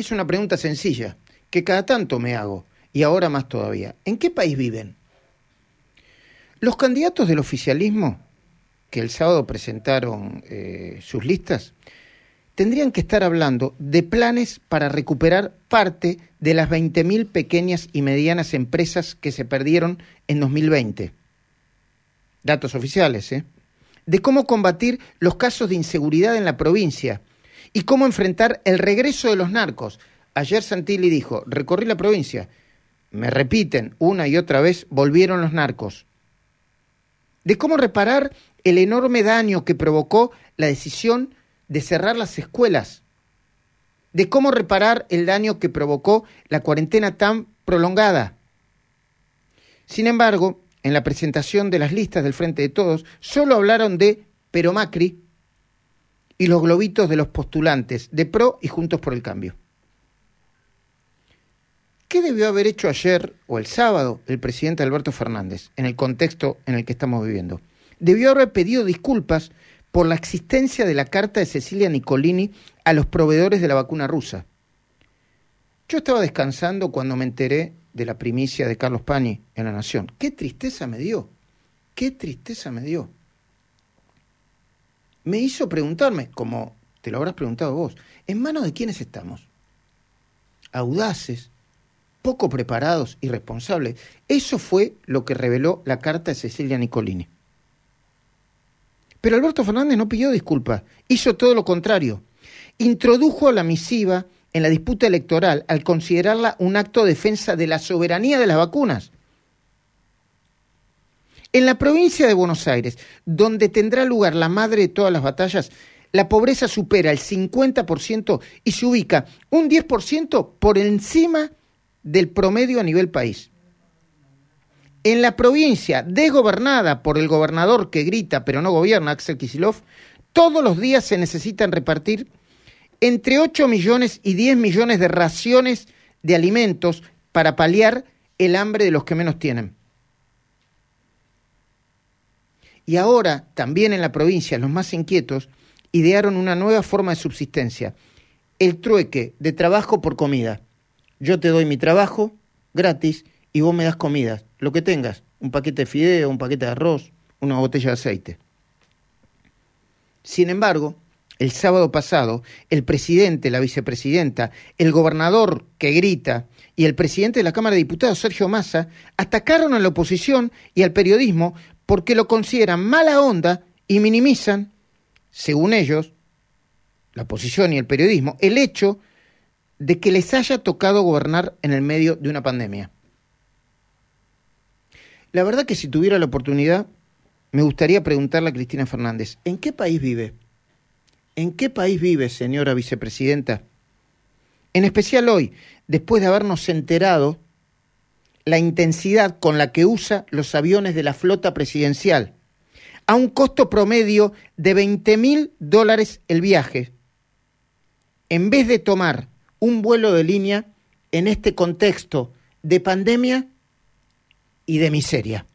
Es una pregunta sencilla, que cada tanto me hago, y ahora más todavía. ¿En qué país viven? Los candidatos del oficialismo, que el sábado presentaron eh, sus listas, tendrían que estar hablando de planes para recuperar parte de las 20.000 pequeñas y medianas empresas que se perdieron en 2020. Datos oficiales, ¿eh? De cómo combatir los casos de inseguridad en la provincia, y cómo enfrentar el regreso de los narcos. Ayer Santilli dijo, recorrí la provincia, me repiten una y otra vez, volvieron los narcos. De cómo reparar el enorme daño que provocó la decisión de cerrar las escuelas. De cómo reparar el daño que provocó la cuarentena tan prolongada. Sin embargo, en la presentación de las listas del Frente de Todos, solo hablaron de Pero Macri y los globitos de los postulantes de PRO y Juntos por el Cambio. ¿Qué debió haber hecho ayer o el sábado el presidente Alberto Fernández en el contexto en el que estamos viviendo? Debió haber pedido disculpas por la existencia de la carta de Cecilia Nicolini a los proveedores de la vacuna rusa. Yo estaba descansando cuando me enteré de la primicia de Carlos Pani en La Nación. ¡Qué tristeza me dio! ¡Qué tristeza me dio! me hizo preguntarme, como te lo habrás preguntado vos, ¿en manos de quiénes estamos? Audaces, poco preparados, irresponsables. Eso fue lo que reveló la carta de Cecilia Nicolini. Pero Alberto Fernández no pidió disculpas, hizo todo lo contrario. Introdujo la misiva en la disputa electoral al considerarla un acto de defensa de la soberanía de las vacunas. En la provincia de Buenos Aires, donde tendrá lugar la madre de todas las batallas, la pobreza supera el 50% y se ubica un 10% por encima del promedio a nivel país. En la provincia desgobernada por el gobernador que grita pero no gobierna, Axel Kisilov, todos los días se necesitan repartir entre 8 millones y 10 millones de raciones de alimentos para paliar el hambre de los que menos tienen. Y ahora, también en la provincia, los más inquietos idearon una nueva forma de subsistencia, el trueque de trabajo por comida. Yo te doy mi trabajo gratis y vos me das comidas, lo que tengas, un paquete de fideo, un paquete de arroz, una botella de aceite. Sin embargo, el sábado pasado, el presidente, la vicepresidenta, el gobernador que grita y el presidente de la Cámara de Diputados, Sergio Massa, atacaron a la oposición y al periodismo porque lo consideran mala onda y minimizan, según ellos, la oposición y el periodismo, el hecho de que les haya tocado gobernar en el medio de una pandemia. La verdad que si tuviera la oportunidad, me gustaría preguntarle a Cristina Fernández, ¿en qué país vive? ¿En qué país vive, señora vicepresidenta? En especial hoy, después de habernos enterado la intensidad con la que usa los aviones de la flota presidencial, a un costo promedio de 20 mil dólares el viaje. En vez de tomar un vuelo de línea en este contexto de pandemia y de miseria.